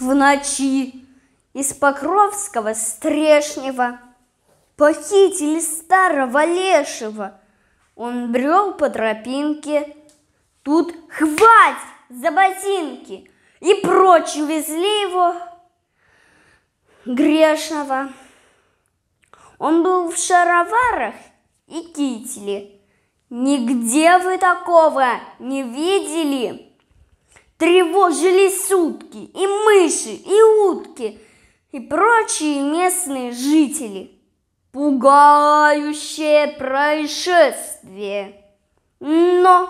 в ночи из Покровского Стрешнего. Похитили старого лешего. Он брел по тропинке. Тут хватит за ботинки. И прочь увезли его грешного. Он был в шароварах и кителе. Нигде вы такого не видели тревожили сутки и мыши, и утки, и прочие местные жители. Пугающее происшествие. Но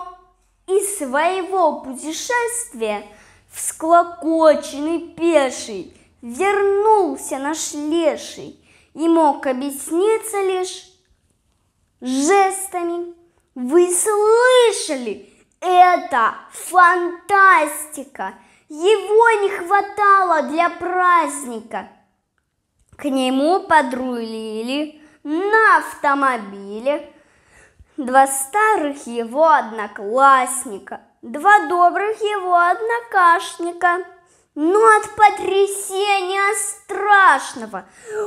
из своего путешествия всклокоченный пеший вернулся наш леший и мог объясниться лишь жестами. Вы слышали, это фантастика! Его не хватало для праздника. К нему подрулили на автомобиле два старых его одноклассника, два добрых его однокашника. Но от потрясения страшного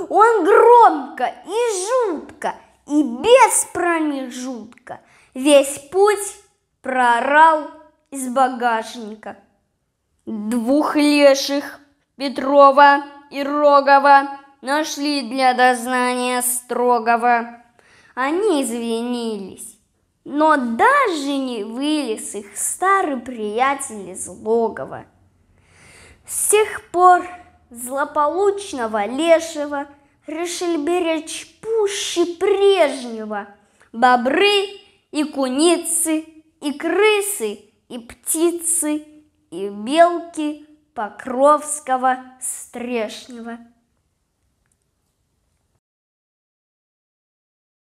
он громко и жутко и без промежутка весь путь проорал из багажника. Двух леших Петрова и Рогова нашли для дознания строгого. Они извинились, но даже не вылез их старый приятель из логова. С тех пор злополучного лешего решили беречь пуще прежнего бобры и куницы и крысы, и птицы, и белки Покровского Стрешнего.